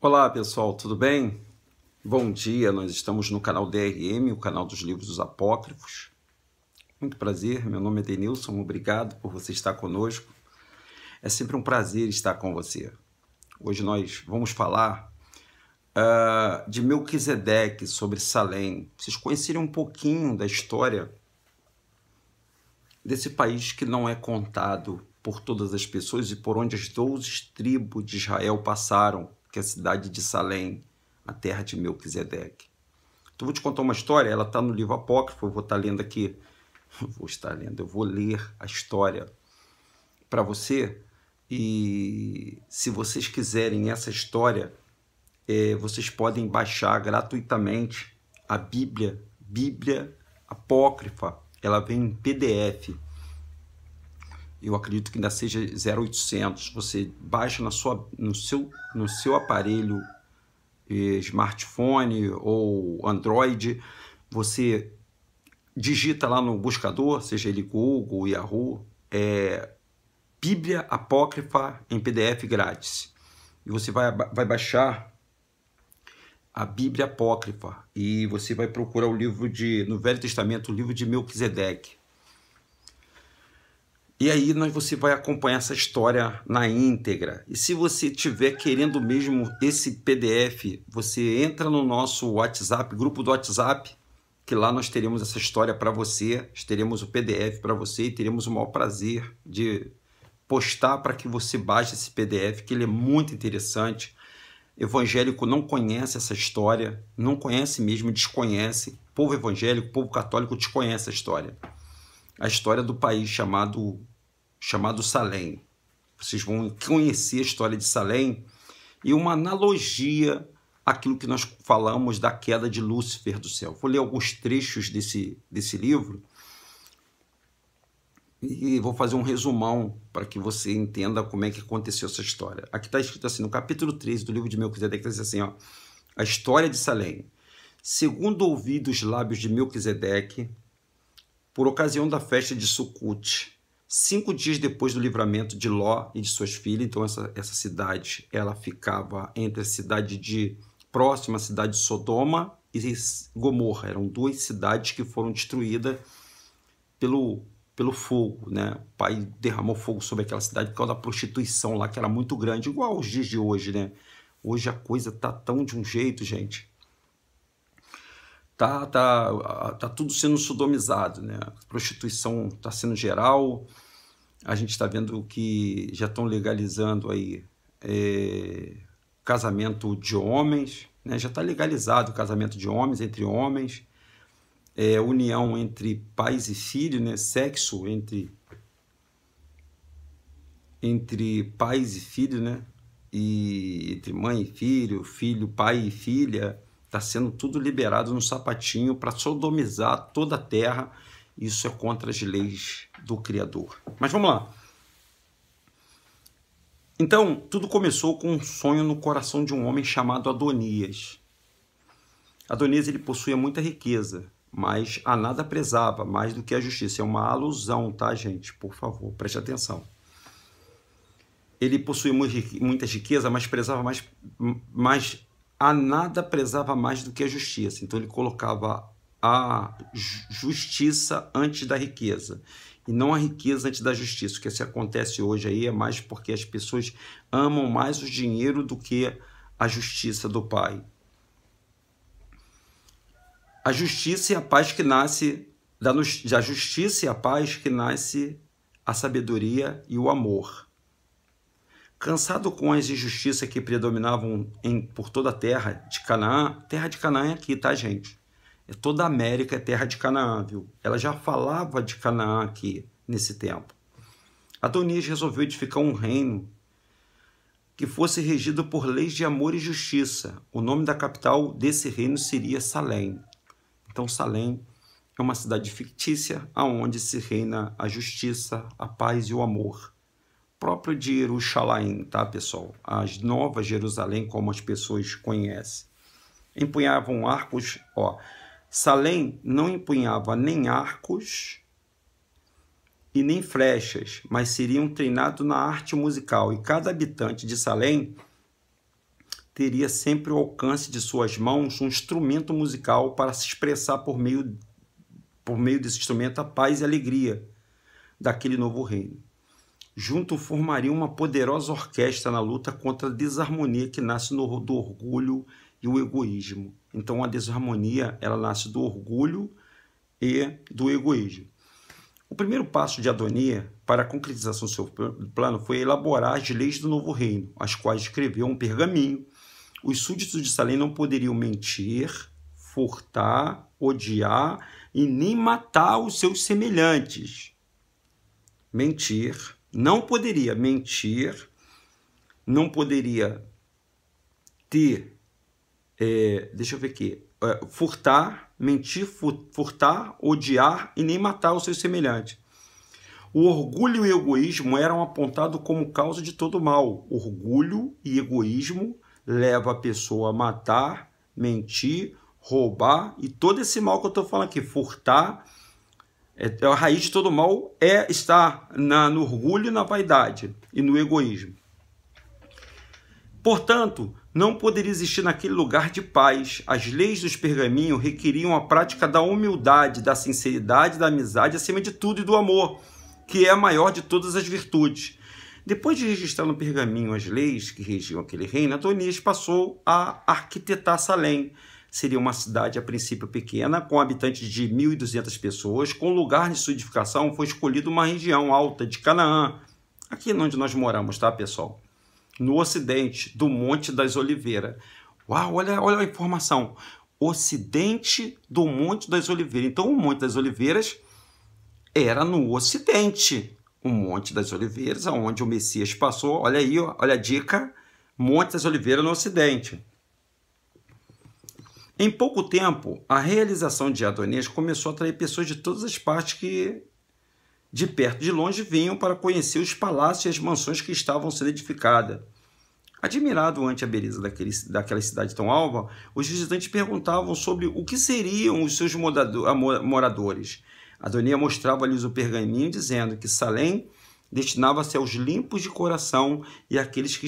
Olá pessoal, tudo bem? Bom dia, nós estamos no canal DRM, o canal dos livros dos apócrifos. Muito prazer, meu nome é Denilson, obrigado por você estar conosco. É sempre um prazer estar com você. Hoje nós vamos falar uh, de Melquisedeque, sobre Salém. Vocês conhecerem um pouquinho da história desse país que não é contado por todas as pessoas e por onde as 12 tribos de Israel passaram que é a cidade de Salém, a terra de Melquisedeque. Então, vou te contar uma história, ela está no livro apócrifo, eu vou estar tá lendo aqui, vou estar lendo, eu vou ler a história para você, e se vocês quiserem essa história, é, vocês podem baixar gratuitamente a Bíblia, Bíblia Apócrifa, ela vem em PDF, eu acredito que ainda seja 0800. Você baixa na sua, no, seu, no seu aparelho eh, smartphone ou Android, você digita lá no buscador, seja ele Google, Yahoo, é, Bíblia Apócrifa em PDF grátis. E você vai, vai baixar a Bíblia Apócrifa e você vai procurar o livro de, no Velho Testamento, o livro de Melquisedeque. E aí nós, você vai acompanhar essa história na íntegra. E se você tiver querendo mesmo esse PDF, você entra no nosso WhatsApp, grupo do WhatsApp, que lá nós teremos essa história para você, teremos o PDF para você e teremos o maior prazer de postar para que você baixe esse PDF, que ele é muito interessante. Evangélico não conhece essa história, não conhece mesmo, desconhece. povo evangélico, povo católico desconhece a história a história do país chamado, chamado Salém. Vocês vão conhecer a história de Salém e uma analogia àquilo que nós falamos da queda de Lúcifer do céu. Vou ler alguns trechos desse, desse livro e vou fazer um resumão para que você entenda como é que aconteceu essa história. Aqui está escrito assim, no capítulo 13 do livro de Melquisedeque, diz assim, ó, a história de Salém. Segundo ouvi dos lábios de Melquisedeque, por ocasião da festa de Sucute, cinco dias depois do livramento de Ló e de suas filhas. Então, essa, essa cidade ela ficava entre a cidade de próxima à cidade de Sodoma e Gomorra. Eram duas cidades que foram destruídas pelo, pelo fogo. Né? O pai derramou fogo sobre aquela cidade por causa da prostituição lá, que era muito grande, igual aos dias de hoje. Né? Hoje a coisa tá tão de um jeito, gente tá, tá, tá tudo sendo sodomizado, né? A prostituição está sendo geral, a gente está vendo que já estão legalizando aí é, casamento de homens, né? já está legalizado o casamento de homens entre homens, é, união entre pais e filhos, né? sexo entre, entre pais e filhos, né? e entre mãe e filho, filho, pai e filha, Está sendo tudo liberado no sapatinho para sodomizar toda a terra. Isso é contra as leis do Criador. Mas vamos lá. Então, tudo começou com um sonho no coração de um homem chamado Adonias. Adonias ele possuía muita riqueza, mas a nada prezava mais do que a justiça. É uma alusão, tá, gente? Por favor, preste atenção. Ele possuía muita riqueza mas prezava mais, mais a nada prezava mais do que a justiça. Então ele colocava a justiça antes da riqueza e não a riqueza antes da justiça. O que se acontece hoje aí é mais porque as pessoas amam mais o dinheiro do que a justiça do Pai. A justiça e a paz que nasce da, da justiça e a paz que nasce a sabedoria e o amor. Cansado com as injustiças que predominavam em, por toda a terra de Canaã, terra de Canaã é aqui, tá, gente? É toda a América é terra de Canaã, viu? Ela já falava de Canaã aqui nesse tempo. Adonias resolveu edificar um reino que fosse regido por leis de amor e justiça. O nome da capital desse reino seria Salém. Então, Salém é uma cidade fictícia aonde se reina a justiça, a paz e o amor próprio de Jerusalém, tá, pessoal? As novas Jerusalém, como as pessoas conhecem. Empunhavam arcos, ó. Salém não empunhava nem arcos e nem flechas, mas seriam treinados na arte musical, e cada habitante de Salém teria sempre o alcance de suas mãos um instrumento musical para se expressar por meio, por meio desse instrumento a paz e alegria daquele novo reino junto formariam uma poderosa orquestra na luta contra a desarmonia que nasce no, do orgulho e o egoísmo. Então a desarmonia ela nasce do orgulho e do egoísmo. O primeiro passo de Adonia para a concretização do seu plano foi elaborar as leis do novo reino, as quais escreveu um pergaminho. Os súditos de Salem não poderiam mentir, furtar, odiar e nem matar os seus semelhantes. Mentir, não poderia mentir, não poderia ter, é, deixa eu ver aqui, é, furtar, mentir, furtar, odiar e nem matar o seu semelhante. O orgulho e o egoísmo eram apontados como causa de todo mal. Orgulho e egoísmo leva a pessoa a matar, mentir, roubar e todo esse mal que eu estou falando aqui, furtar, é, é, a raiz de todo mal é estar na, no orgulho, na vaidade e no egoísmo. Portanto, não poderia existir naquele lugar de paz. As leis dos pergaminhos requeriam a prática da humildade, da sinceridade, da amizade, acima de tudo, e do amor, que é a maior de todas as virtudes. Depois de registrar no pergaminho as leis que regiam aquele reino, Adonias passou a arquitetar Salém, seria uma cidade a princípio pequena, com habitantes de 1.200 pessoas. Com lugar de solidificação. foi escolhida uma região alta de Canaã, aqui onde nós moramos, tá, pessoal? No ocidente do Monte das Oliveiras. Uau, olha, olha a informação. Ocidente do Monte das Oliveiras. Então, o Monte das Oliveiras era no ocidente. O Monte das Oliveiras, onde o Messias passou. Olha aí, olha a dica. Monte das Oliveiras no ocidente. Em pouco tempo, a realização de Adonês começou a atrair pessoas de todas as partes que, de perto e de longe, vinham para conhecer os palácios e as mansões que estavam sendo edificadas. Admirado ante a beleza daquele, daquela cidade tão alva, os visitantes perguntavam sobre o que seriam os seus moradores. Adonia mostrava-lhes o pergaminho dizendo que Salém destinava-se aos limpos de coração e àqueles que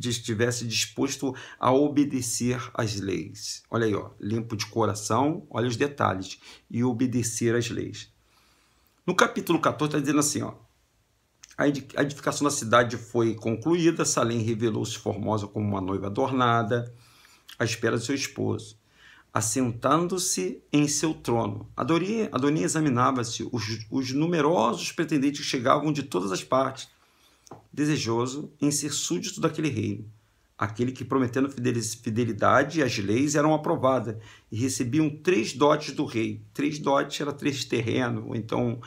estivesse disposto a obedecer às leis. Olha aí, ó, limpo de coração, olha os detalhes, e obedecer às leis. No capítulo 14 está dizendo assim, ó, a edificação da cidade foi concluída, Salém revelou-se formosa como uma noiva adornada, à espera do seu esposo assentando-se em seu trono. Adoni examinava-se os, os numerosos pretendentes que chegavam de todas as partes, desejoso em ser súdito daquele reino, aquele que, prometendo fidelidade às leis, eram aprovadas e recebiam três dotes do rei. Três dotes era três terrenos, então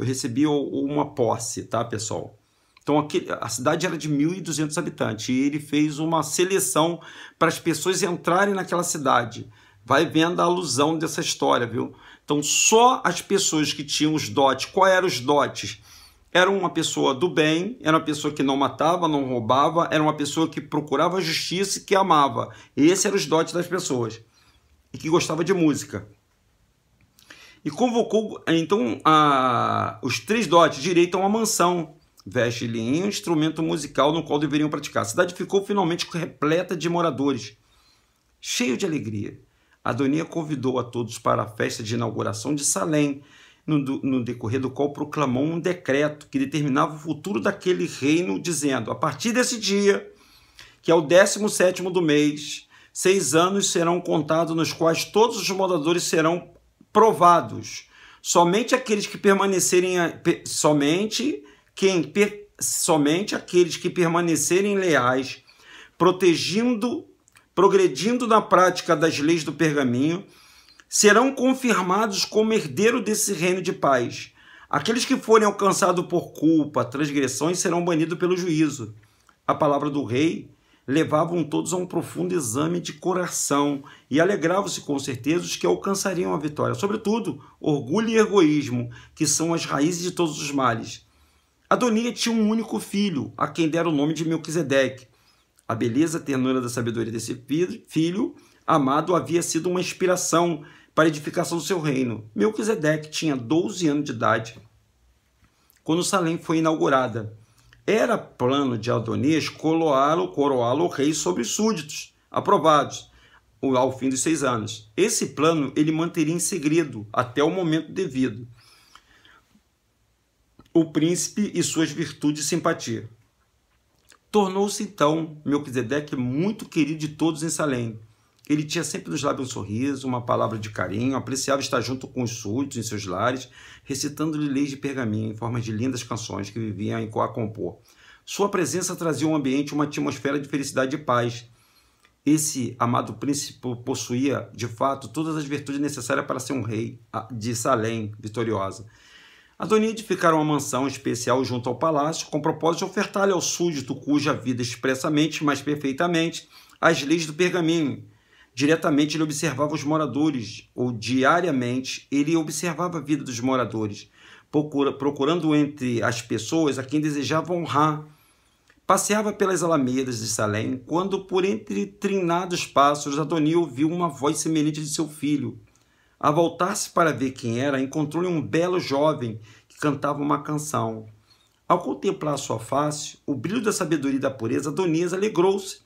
recebia uma posse, tá, pessoal? Então aquele, a cidade era de 1.200 habitantes e ele fez uma seleção para as pessoas entrarem naquela cidade. Vai vendo a alusão dessa história, viu? Então, só as pessoas que tinham os dotes, qual eram os dotes? Era uma pessoa do bem, era uma pessoa que não matava, não roubava, era uma pessoa que procurava justiça e que amava. Esses eram os dotes das pessoas. E que gostava de música. E convocou, então, a, os três dotes, direito a uma mansão, veste linha, instrumento musical no qual deveriam praticar. A cidade ficou finalmente repleta de moradores, cheio de alegria. Adonia convidou a todos para a festa de inauguração de Salém, no, no, decorrer do qual proclamou um decreto que determinava o futuro daquele reino, dizendo: a partir desse dia, que é o 17 do mês, seis anos serão contados, nos quais todos os moradores serão provados. Somente aqueles que permanecerem somente quem somente aqueles que permanecerem leais, protegendo progredindo na prática das leis do pergaminho, serão confirmados como herdeiro desse reino de paz. Aqueles que forem alcançados por culpa, transgressões, serão banidos pelo juízo. A palavra do rei levavam todos a um profundo exame de coração e alegravam-se com certeza os que alcançariam a vitória. Sobretudo, orgulho e egoísmo, que são as raízes de todos os males. Adonia tinha um único filho, a quem deram o nome de Melquisedeque. A beleza ternura da sabedoria desse filho amado havia sido uma inspiração para a edificação do seu reino. Melquisedeque tinha 12 anos de idade quando Salém foi inaugurada. Era plano de Adonias coroá-lo coroá rei sobre os súditos, aprovados, ao fim dos seis anos. Esse plano ele manteria em segredo até o momento devido. O príncipe e suas virtudes e simpatia. Tornou-se então Melquisedeque muito querido de todos em Salém. Ele tinha sempre nos lábios um sorriso, uma palavra de carinho, apreciava estar junto com os súditos em seus lares, recitando-lhe leis de pergaminho em forma de lindas canções que viviam a compor. Sua presença trazia um ambiente uma atmosfera de felicidade e paz. Esse amado príncipe possuía, de fato, todas as virtudes necessárias para ser um rei ah, de Salém vitoriosa. Adonide ficara uma mansão especial junto ao palácio, com propósito de ofertar-lhe ao súdito cuja vida expressamente, mas perfeitamente, as leis do pergaminho. Diretamente ele observava os moradores, ou diariamente ele observava a vida dos moradores, procurando entre as pessoas a quem desejava honrar. Passeava pelas alamedas de Salém, quando, por entre trinados pássaros, Adonil ouviu uma voz semelhante de seu filho. Ao voltar-se para ver quem era, encontrou-lhe um belo jovem que cantava uma canção. Ao contemplar sua face, o brilho da sabedoria e da pureza, Adonias alegrou-se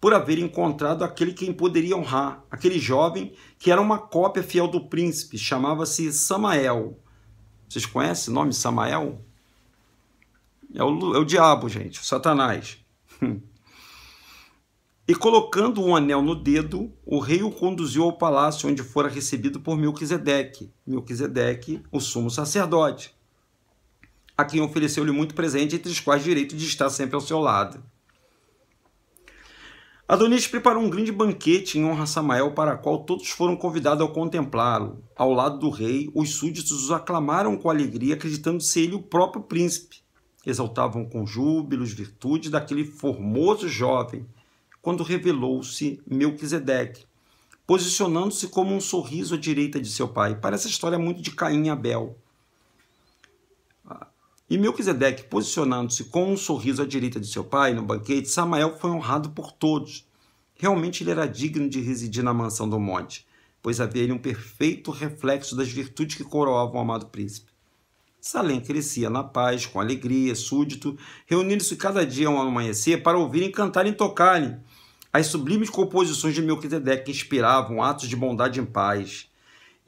por haver encontrado aquele quem poderia honrar, aquele jovem que era uma cópia fiel do príncipe, chamava-se Samael. Vocês conhecem o nome Samael? É o, é o diabo, gente, o Satanás. E colocando um anel no dedo, o rei o conduziu ao palácio onde fora recebido por Melquisedeque, Melquisedeque, o sumo sacerdote, a quem ofereceu-lhe muito presente, entre os quais direito de estar sempre ao seu lado. Adonis preparou um grande banquete em honra a Samael, para a qual todos foram convidados ao contemplá-lo. Ao lado do rei, os súditos o aclamaram com alegria, acreditando ser ele o próprio príncipe. Exaltavam com júbilo as virtudes daquele formoso jovem, quando revelou-se Melquisedeque, posicionando-se como um sorriso à direita de seu pai. Parece a história muito de Caim e Abel. E Melquisedeque, posicionando-se com um sorriso à direita de seu pai no banquete, Samael foi honrado por todos. Realmente ele era digno de residir na mansão do monte, pois havia ele um perfeito reflexo das virtudes que coroavam o amado príncipe. Salem crescia na paz, com alegria, súdito, reunindo-se cada dia ao amanhecer para ouvirem cantarem e tocarem as sublimes composições de Melquisedeque inspiravam atos de bondade em paz.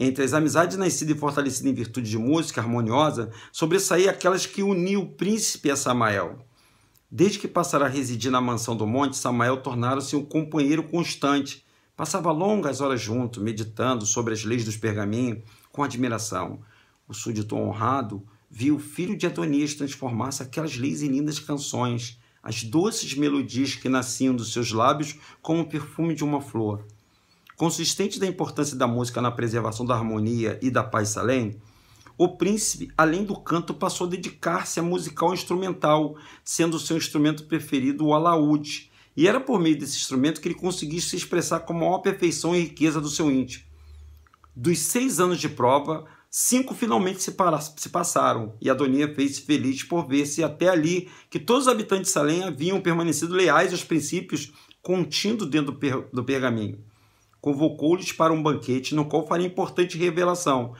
Entre as amizades nascidas e fortalecidas em virtude de música harmoniosa, sobressaía aquelas que uniam o príncipe a Samael. Desde que passara a residir na mansão do monte, Samael tornara-se um companheiro constante. Passava longas horas junto, meditando sobre as leis dos pergaminhos com admiração. O súdito honrado viu o filho de Adonias transformar-se aquelas leis em lindas canções as doces melodias que nasciam dos seus lábios como o perfume de uma flor. Consistente da importância da música na preservação da harmonia e da paz salém, o príncipe, além do canto, passou a dedicar-se à musical instrumental, sendo o seu instrumento preferido o alaúde, e era por meio desse instrumento que ele conseguisse se expressar com a maior perfeição e riqueza do seu íntimo. Dos seis anos de prova, Cinco finalmente se, para, se passaram, e Adonia fez-se feliz por ver-se até ali que todos os habitantes de Salém haviam permanecido leais aos princípios contidos dentro do, per, do pergaminho. Convocou-lhes para um banquete, no qual faria importante revelação.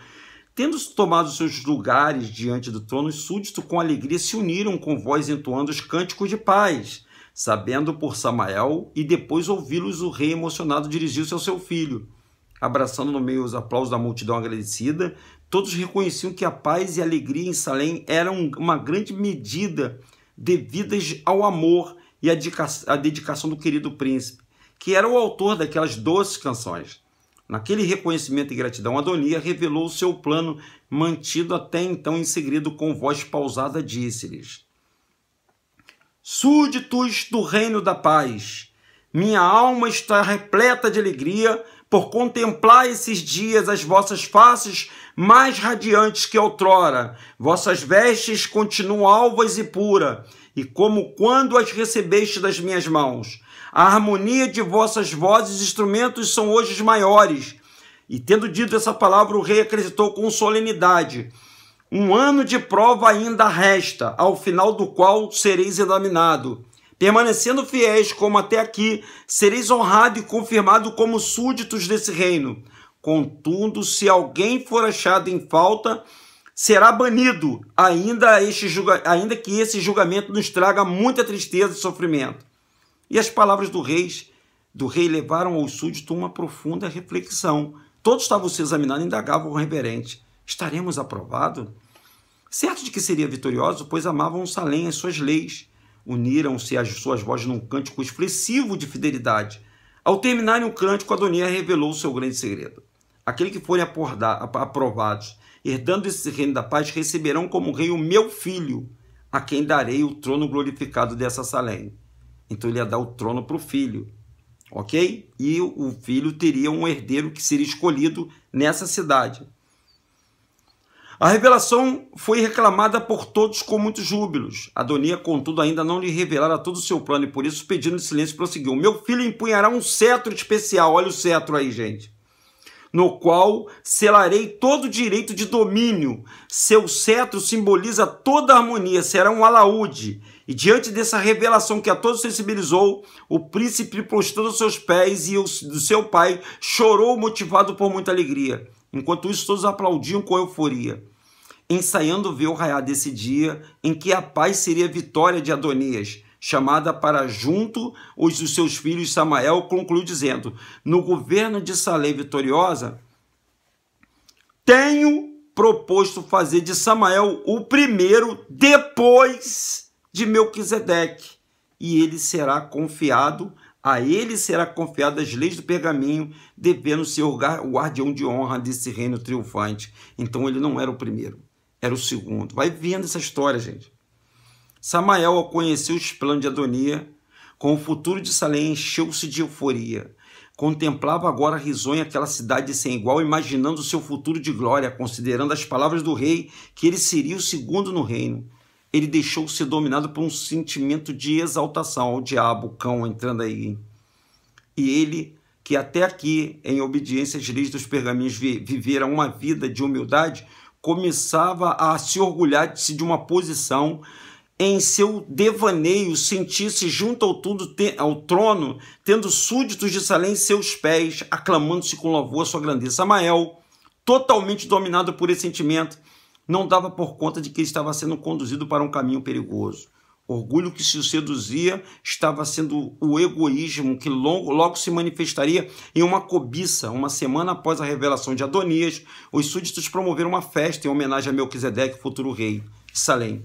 Tendo tomado seus lugares diante do trono, os súditos com alegria se uniram com voz entoando os cânticos de paz, sabendo por Samael, e depois ouvi-los o rei emocionado dirigiu-se ao seu filho abraçando no meio os aplausos da multidão agradecida, Todos reconheciam que a paz e a alegria em Salém eram uma grande medida devidas ao amor e à dedicação do querido príncipe, que era o autor daquelas doces canções. Naquele reconhecimento e gratidão, Adonia revelou o seu plano, mantido até então em segredo com voz pausada, disse-lhes: Súditos do reino da paz, minha alma está repleta de alegria por contemplar esses dias as vossas faces mais radiantes que outrora. Vossas vestes continuam alvas e pura, e como quando as recebeste das minhas mãos. A harmonia de vossas vozes e instrumentos são hoje os maiores. E tendo dito essa palavra, o rei acrescentou com solenidade: Um ano de prova ainda resta, ao final do qual sereis examinado permanecendo fiéis como até aqui, sereis honrado e confirmado como súditos desse reino. Contudo, se alguém for achado em falta, será banido, ainda, este julga... ainda que esse julgamento nos traga muita tristeza e sofrimento. E as palavras do rei, do rei levaram ao súdito uma profunda reflexão. Todos estavam se examinando e indagavam o reverente. Estaremos aprovados? Certo de que seria vitorioso, pois amavam Salém as suas leis uniram-se as suas vozes num cântico expressivo de fidelidade. Ao terminarem o cântico, Adonias revelou o seu grande segredo. Aquele que forem aprovados, herdando esse reino da paz, receberão como rei o meu filho, a quem darei o trono glorificado dessa Salém. Então ele ia dar o trono para o filho, ok? E o filho teria um herdeiro que seria escolhido nessa cidade. A revelação foi reclamada por todos com muitos júbilos. Adonia, contudo, ainda não lhe revelara todo o seu plano e por isso, pedindo silêncio, prosseguiu. Meu filho empunhará um cetro especial, olha o cetro aí, gente. No qual selarei todo o direito de domínio. Seu cetro simboliza toda a harmonia, será um alaúde. E diante dessa revelação que a todos sensibilizou, o príncipe prostrou os seus pés e o, do seu pai chorou motivado por muita alegria. Enquanto isso, todos aplaudiam com euforia, ensaiando ver o raiar desse dia em que a paz seria a vitória de Adonias, chamada para junto os dos seus filhos Samael, concluiu dizendo: No governo de Salém vitoriosa, tenho proposto fazer de Samael o primeiro depois de Melquisedeque, e ele será confiado a ele será confiada as leis do pergaminho, devendo ser o guardião de honra desse reino triunfante. Então ele não era o primeiro, era o segundo. Vai vendo essa história, gente. Samael, ao conhecer os planos de Adonia, com o futuro de Salém, encheu-se de euforia. Contemplava agora risonha aquela cidade sem igual, imaginando o seu futuro de glória, considerando as palavras do rei que ele seria o segundo no reino ele deixou ser dominado por um sentimento de exaltação ao diabo, cão entrando aí. E ele, que até aqui, em obediência às leis dos pergaminhos, vivera uma vida de humildade, começava a se orgulhar de, si de uma posição em seu devaneio sentisse junto ao, tudo, ao trono, tendo súditos de Salém em seus pés, aclamando-se com louvor a sua grandeza. Samael, totalmente dominado por esse sentimento, não dava por conta de que ele estava sendo conduzido para um caminho perigoso. Orgulho que se o seduzia estava sendo o egoísmo que logo, logo se manifestaria em uma cobiça. Uma semana após a revelação de Adonias, os súditos promoveram uma festa em homenagem a Melquisedeque, futuro rei de Salém.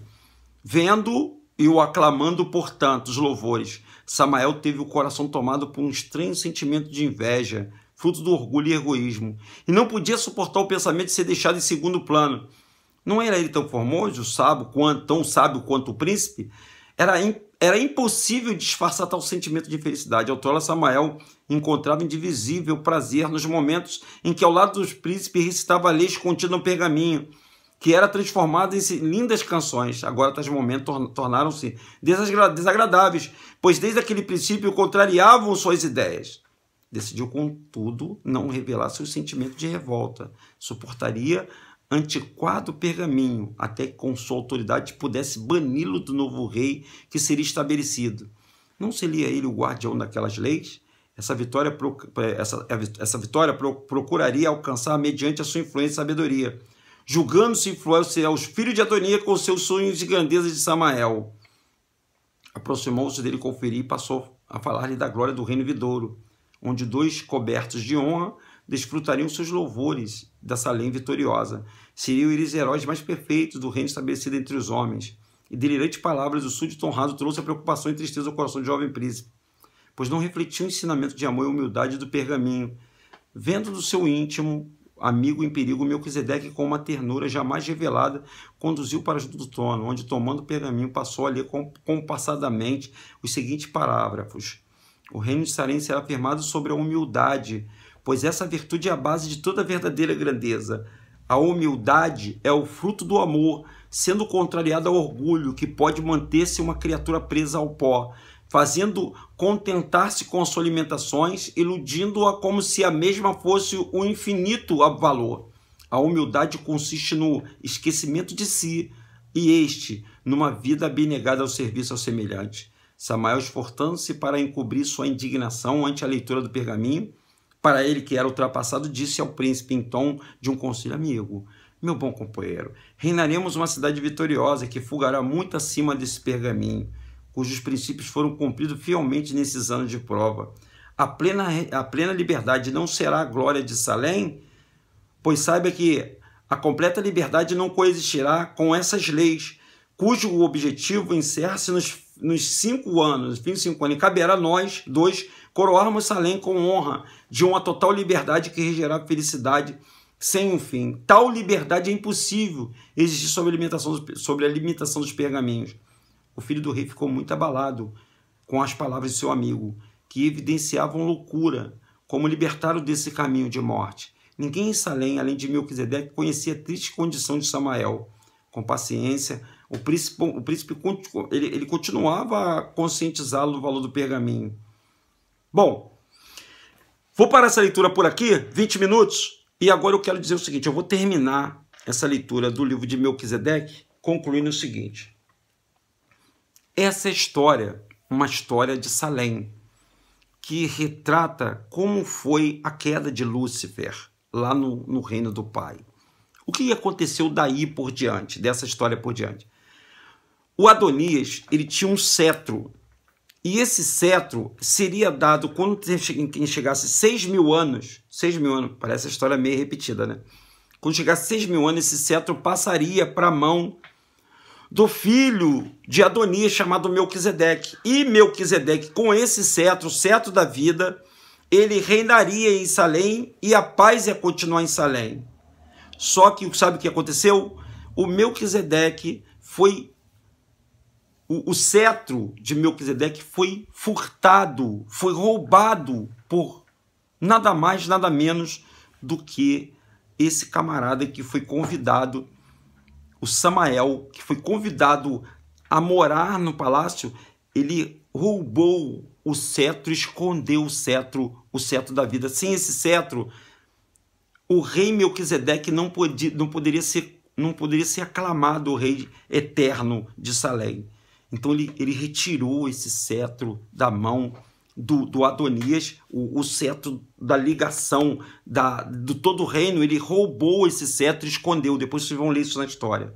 Vendo e o aclamando, portanto, os louvores, Samael teve o coração tomado por um estranho sentimento de inveja, fruto do orgulho e egoísmo, e não podia suportar o pensamento de ser deixado em segundo plano não era ele tão formoso, sábio, quanto, tão sábio quanto o príncipe? Era, in, era impossível disfarçar tal sentimento de felicidade. Outrora, Samael encontrava indivisível prazer nos momentos em que, ao lado dos príncipes, recitava a lei escondida no pergaminho, que era transformada em lindas canções. Agora, tais momentos tornaram-se desagradáveis, pois desde aquele princípio contrariavam suas ideias. Decidiu, contudo, não revelar seus sentimentos de revolta. Suportaria antiquado pergaminho, até que com sua autoridade pudesse bani-lo do novo rei que seria estabelecido. Não seria ele o guardião daquelas leis? Essa vitória, eh, essa, eh, essa vitória procuraria alcançar mediante a sua influência e sabedoria, julgando-se influência aos filhos de Adonia com seus sonhos e grandezas de Samael. Aproximou-se dele conferir e passou a falar-lhe da glória do reino vidouro, onde dois cobertos de honra desfrutariam seus louvores da Salém vitoriosa. Seriam eles heróis mais perfeitos do reino estabelecido entre os homens. E delirantes palavras, o súdito honrado trouxe a preocupação e tristeza ao coração do jovem príncipe, pois não refletia o ensinamento de amor e humildade do pergaminho. Vendo do seu íntimo amigo em perigo, Melquisedeque, com uma ternura jamais revelada, conduziu para junto do trono, onde, tomando o pergaminho, passou a ler compassadamente os seguintes parágrafos. O reino de Salém será firmado sobre a humildade, pois essa virtude é a base de toda verdadeira grandeza. A humildade é o fruto do amor, sendo contrariada ao orgulho, que pode manter-se uma criatura presa ao pó, fazendo contentar-se com suas alimentações, iludindo-a como se a mesma fosse o infinito valor. A humildade consiste no esquecimento de si, e este, numa vida abnegada ao serviço ao semelhante. Samael esforçando-se para encobrir sua indignação ante a leitura do pergaminho, para ele, que era ultrapassado, disse ao príncipe em então, tom de um conselho amigo: Meu bom companheiro, reinaremos uma cidade vitoriosa que fugará muito acima desse pergaminho, cujos princípios foram cumpridos fielmente nesses anos de prova. A plena, a plena liberdade não será a glória de Salém, pois saiba que a completa liberdade não coexistirá com essas leis, cujo objetivo encerra-se nos, nos cinco anos, 25 anos, e caberá a nós, dois, Coroarmos Salém com honra, de uma total liberdade que regerá felicidade sem um fim. Tal liberdade é impossível existir sobre a limitação, sobre a limitação dos pergaminhos. O filho do rei ficou muito abalado com as palavras de seu amigo, que evidenciavam loucura, como libertá desse caminho de morte. Ninguém em Salém, além de Melquisedeque, conhecia a triste condição de Samael. Com paciência, o príncipe, o príncipe ele, ele continuava a conscientizá-lo do valor do pergaminho. Bom, vou parar essa leitura por aqui, 20 minutos, e agora eu quero dizer o seguinte: eu vou terminar essa leitura do livro de Melquisedeque concluindo o seguinte. Essa história, uma história de Salem, que retrata como foi a queda de Lúcifer lá no, no reino do Pai. O que aconteceu daí por diante, dessa história por diante? O Adonias, ele tinha um cetro e esse cetro seria dado quando quem chegasse 6 mil anos, 6 mil anos, parece a história meio repetida, né? Quando chegasse 6 mil anos, esse cetro passaria para a mão do filho de Adonias chamado Melquisedeque. E Melquisedeque, com esse cetro, o cetro da vida, ele reinaria em Salém e a paz ia continuar em Salém. Só que sabe o que aconteceu? O Melquisedeque foi o, o cetro de Melquisedeque foi furtado, foi roubado por nada mais, nada menos do que esse camarada que foi convidado, o Samael, que foi convidado a morar no palácio, ele roubou o cetro, escondeu o cetro, o cetro da vida. Sem esse cetro, o rei Melquisedeque não, podia, não poderia ser não poderia ser aclamado o rei eterno de Salém. Então ele, ele retirou esse cetro da mão do, do Adonias, o, o, cetro da ligação da, do todo o reino, ele roubou esse cetro e escondeu. Depois vocês vão ler isso na história.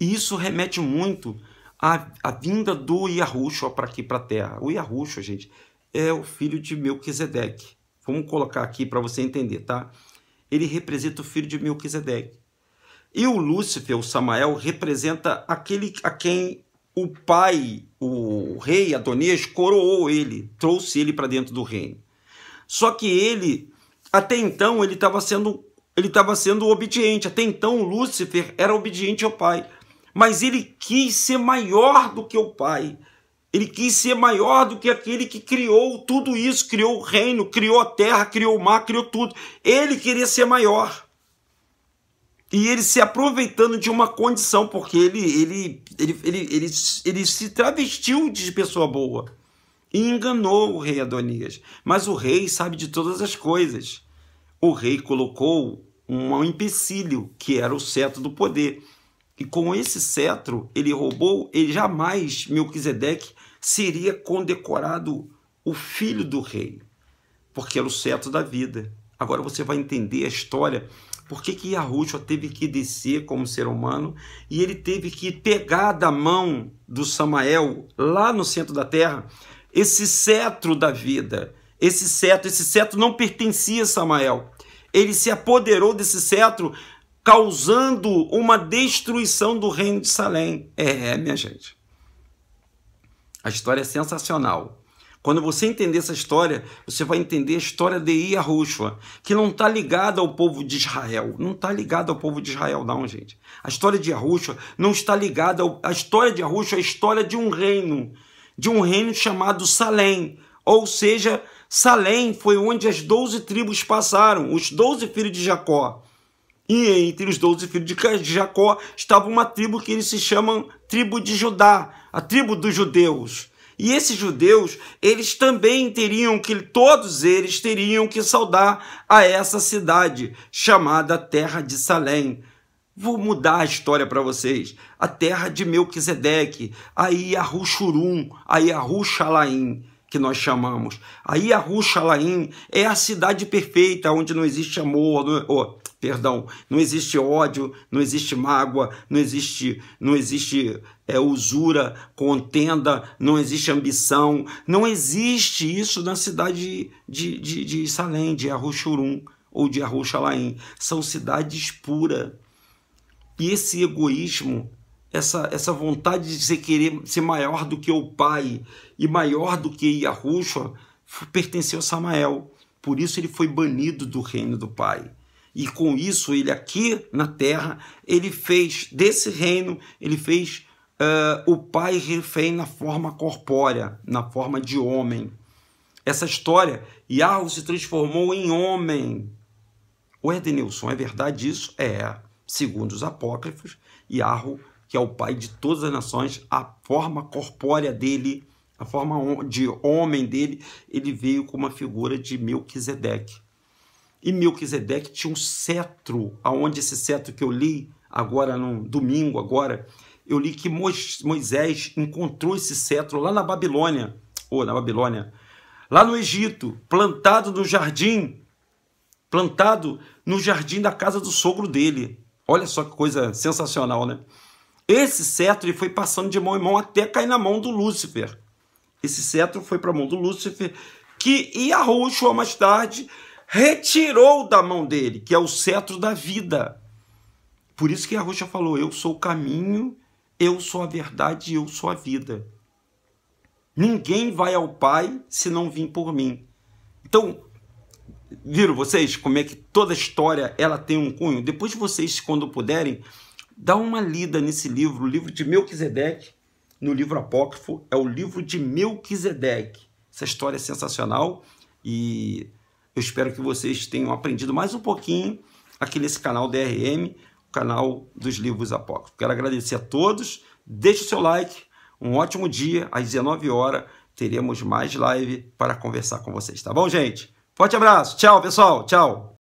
E isso remete muito à, à vinda do Yahushua para aqui, para a terra. O Yahushua, gente, é o filho de Melquisedeque. Vamos colocar aqui para você entender, tá? Ele representa o filho de Melquisedeque. E o Lúcifer, o Samael, representa aquele a quem o pai, o rei Adonias, coroou ele, trouxe ele para dentro do reino. Só que ele, até então, ele estava sendo ele estava sendo obediente. Até então, Lúcifer era obediente ao pai, mas ele quis ser maior do que o pai. Ele quis ser maior do que aquele que criou tudo isso, criou o reino, criou a terra, criou o mar, criou tudo. Ele queria ser maior. E ele se aproveitando de uma condição, porque ele, ele, ele, ele, ele, ele se travestiu de pessoa boa e enganou o rei Adonias. Mas o rei sabe de todas as coisas. O rei colocou um empecilho, que era o cetro do poder. E com esse cetro, ele roubou, ele jamais Melquisedeque seria condecorado o filho do rei, porque era o cetro da vida. Agora você vai entender a história por que, que Yahushua teve que descer como ser humano e ele teve que pegar da mão do Samael, lá no centro da terra, esse cetro da vida? Esse cetro, esse cetro não pertencia a Samael. Ele se apoderou desse cetro, causando uma destruição do reino de Salém. É, minha gente. A história é sensacional. Quando você entender essa história, você vai entender a história de Yahushua, que não está ligada ao povo de Israel. Não está ligada ao povo de Israel, não, gente. A história de Yahushua não está ligada. Ao... A história de Yahushua é a história de um reino, de um reino chamado Salém. Ou seja, Salém foi onde as doze tribos passaram, os doze filhos de Jacó. E entre os doze filhos de Jacó estava uma tribo que eles se chamam tribo de Judá, a tribo dos judeus. E esses judeus, eles também teriam que, todos eles teriam que saudar a essa cidade chamada Terra de Salém. Vou mudar a história para vocês. A terra de Melquisedeque, a Iahuchurum, a Iahushalaim, que nós chamamos. A Iahushalaim é a cidade perfeita, onde não existe amor, não, oh, perdão, não existe ódio, não existe mágoa, não existe, não existe é, usura, contenda, não existe ambição, não existe isso na cidade de, de, de Salém, de Arrochurum ou de Arroxalaim. São cidades puras. E esse egoísmo, essa, essa vontade de se querer ser maior do que o pai e maior do que Yahushua, pertenceu a Samael. Por isso ele foi banido do reino do pai. E com isso ele aqui na terra, ele fez desse reino, ele fez uh, o pai refém na forma corpórea, na forma de homem. Essa história, Yarro se transformou em homem. O Edenilson, é verdade isso? É. Segundo os apócrifos, Yarro, que é o pai de todas as nações, a forma corpórea dele, a forma de homem dele, ele veio com uma figura de Melquisedeque. E Melquisedeque tinha um cetro, aonde esse cetro que eu li agora no domingo agora, eu li que Moisés encontrou esse cetro lá na Babilônia, ou na Babilônia, lá no Egito, plantado no jardim, plantado no jardim da casa do sogro dele. Olha só que coisa sensacional, né? Esse cetro ele foi passando de mão em mão até cair na mão do Lúcifer. Esse cetro foi para a mão do Lúcifer, que Yahushua mais tarde retirou da mão dele, que é o cetro da vida. Por isso que Yahushua falou: Eu sou o caminho, eu sou a verdade, eu sou a vida. Ninguém vai ao Pai se não vir por mim. Então, viram vocês como é que toda história ela tem um cunho? Depois vocês, quando puderem, dá uma lida nesse livro, o livro de Melquisedeque, no livro apócrifo, é o livro de Melquisedeque. Essa história é sensacional e eu espero que vocês tenham aprendido mais um pouquinho aqui nesse canal DRM canal dos livros apócrifos. Quero agradecer a todos, deixe o seu like, um ótimo dia, às 19 horas teremos mais live para conversar com vocês, tá bom, gente? Forte abraço, tchau, pessoal, tchau!